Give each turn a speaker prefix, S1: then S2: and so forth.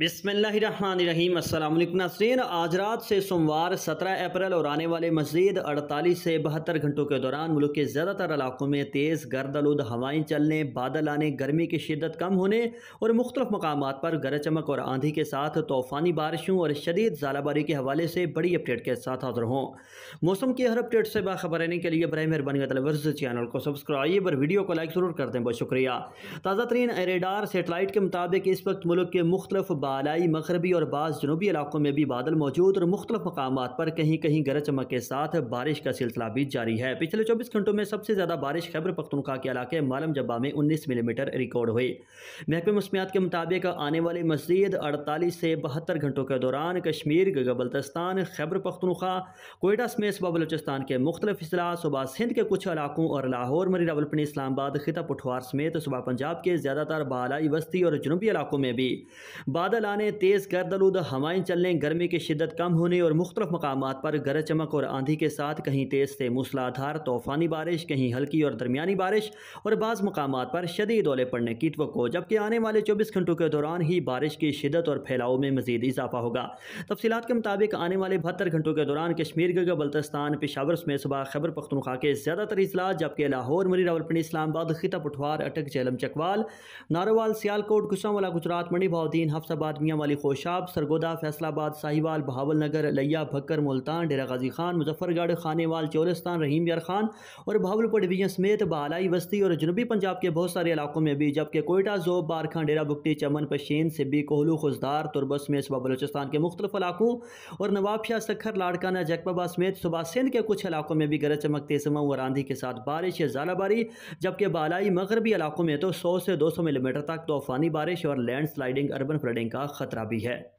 S1: बिसमीम अल्लाम नासरीन आज रात से सोमवार 17 अप्रैल और आने वाले मजीद 48 से बहत्तर घंटों के दौरान मुल्क के ज़्यादातर इलाकों में तेज़ गर्द आलूद हवाएं चलने बादल आने गर्मी की शिदत कम होने और मुख्तलिफ मकाम पर गरज चमक और आंधी के साथ तूफ़ानी बारिशों और शदीद जालाबारी के हवाले से बड़ी अपडेट के साथ हाजिर हों मौसम की हर अपडेट से बाखबर रहने के लिए बर मेहरबानी चैनल को सब्सक्राइब और वीडियो को लाइक ज़रूर कर दें बहुत शुक्रिया ताज़ा तरीन एरेडार सेटेलाइट के मुताबिक इस वक्त मुल्क के मुख्तलिफ बालाई मगरबी और बाज़ जनूबी इलाकों में भी बादल मौजूद और मुख्तलिफ मकाम पर कहीं कहीं गरज चमक के साथ बारिश का सिलसिला भी जारी है पिछले चौबीस घंटों में सबसे ज़्यादा बारिश खैबर पख्तनखा के इलाके मालम जब्बा में उन्नीस मिलीमीटर रिकॉर्ड हुई महकमे मौसमियात के मुताबिक आने वाले मजीद अड़तालीस से बहत्तर घंटों के दौरान कश्मीर गगबल्तस्तान खैबर पख्तनखा कोयटा समेत बलोचिस्तान के मुख्तलिफ अजला सुबह सिंध के कुछ इलाकों और लाहौर मरी रावलपनी इस्लामाबाद खिता पठवार समेत सुबह पंजाब के ज़्यादातर बालाई वस्ती और जनूबी इलाकों में भी बादल आने तेज़ आलूद हवाएं चलने गर्मी की शिदत कम होने और मुख्तफ मकाम पर गरज चमक और आंधी के साथ कहीं तेज़ से मूसलाधार तूफ़ानी बारिश कहीं हल्की और दरमियानी बारिश और बाज़ मकाम पर शदीद ओले पड़ने की तो जबकि आने वाले चौबीस घंटों के दौरान ही बारिश की शिदत और फैलाव में मजीद इजाफा होगा तफसीत के मुताबिक आने वाले बहत्तर घंटों के दौरान कश्मीर गग बल्तस्तान पिशावर में सुबह खबर पख्तनखा के ज़्यादातर अजला जबकि लाहौर मरी रावलपिंडी इस्लाबाद खिता पठवार अटक जैलम चकवाल नारोवाल सियालकोट गुस्सावाला गुजरात मंडी भावदीन हफ्सा मुरादाबाद वाली खोशाब सरगोदा फैसलाबाद साहिवाल बहावल नगर लैया भक्कर मुल्तान डेरा गाजी खान मुजफ्फरगढ़ खानेवाल चौलस्तान रहीम यार खान और बहावलपुर डिवीजन समेत बहालाई वस्ती और जनूबी पंजाब के बहुत सारे इलाकों में भी जबकि कोयटा जोब बारखा डेरा बुकटी चमन पशीन सिब्बी कोहलू खुशदार तुरबस में सुबह बलोचिस्तान के मुख्तलिफ इलाकों और नवाबशाह सखर लाड़काना जगबाबा समेत सुबह सिंध के कुछ इलाकों में भी गरज चमक तेजमा और आंधी के साथ बारिश या जालाबारी जबकि बालाई मगरबी इलाकों में तो सौ से दो सौ मिलीमीटर तक तूफानी बारिश और लैंड स्लाइडिंग अर्बन फ्लडिंग का खतरा भी है